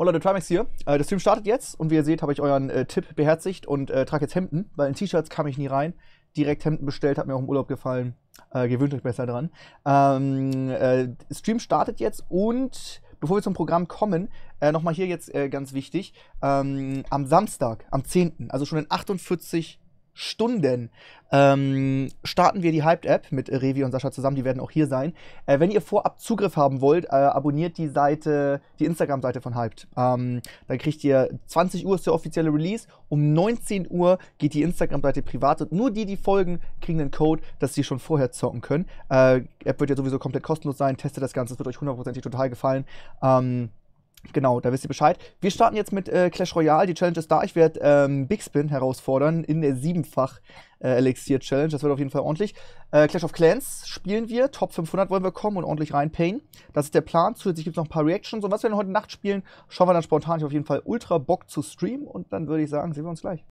Moin Leute, Trimax hier. Äh, der Stream startet jetzt und wie ihr seht, habe ich euren äh, Tipp beherzigt und äh, trage jetzt Hemden, weil in T-Shirts kam ich nie rein. Direkt Hemden bestellt, hat mir auch im Urlaub gefallen. Äh, gewöhnt euch besser dran. Ähm, äh, Stream startet jetzt und bevor wir zum Programm kommen, äh, nochmal hier jetzt ganz wichtig. Ähm, am Samstag, am 10., also schon in 48 Stunden ähm, starten wir die Hyped-App mit Revi und Sascha zusammen. Die werden auch hier sein. Äh, wenn ihr vorab Zugriff haben wollt, äh, abonniert die Seite, die Instagram-Seite von Hyped. Ähm, dann kriegt ihr 20 Uhr ist der offizielle Release. Um 19 Uhr geht die Instagram-Seite privat und nur die, die folgen, kriegen einen Code, dass sie schon vorher zocken können. Äh, App wird ja sowieso komplett kostenlos sein. Testet das Ganze, es wird euch hundertprozentig total gefallen. Ähm, Genau, da wisst ihr Bescheid. Wir starten jetzt mit äh, Clash Royale. Die Challenge ist da. Ich werde ähm, Big Spin herausfordern in der siebenfach äh, Elixier Challenge. Das wird auf jeden Fall ordentlich. Äh, Clash of Clans spielen wir. Top 500 wollen wir kommen und ordentlich reinpayen. Das ist der Plan. Zusätzlich gibt es noch ein paar Reactions. Und was wir denn heute Nacht spielen, schauen wir dann spontan. Ich habe auf jeden Fall ultra Bock zu streamen. Und dann würde ich sagen, sehen wir uns gleich.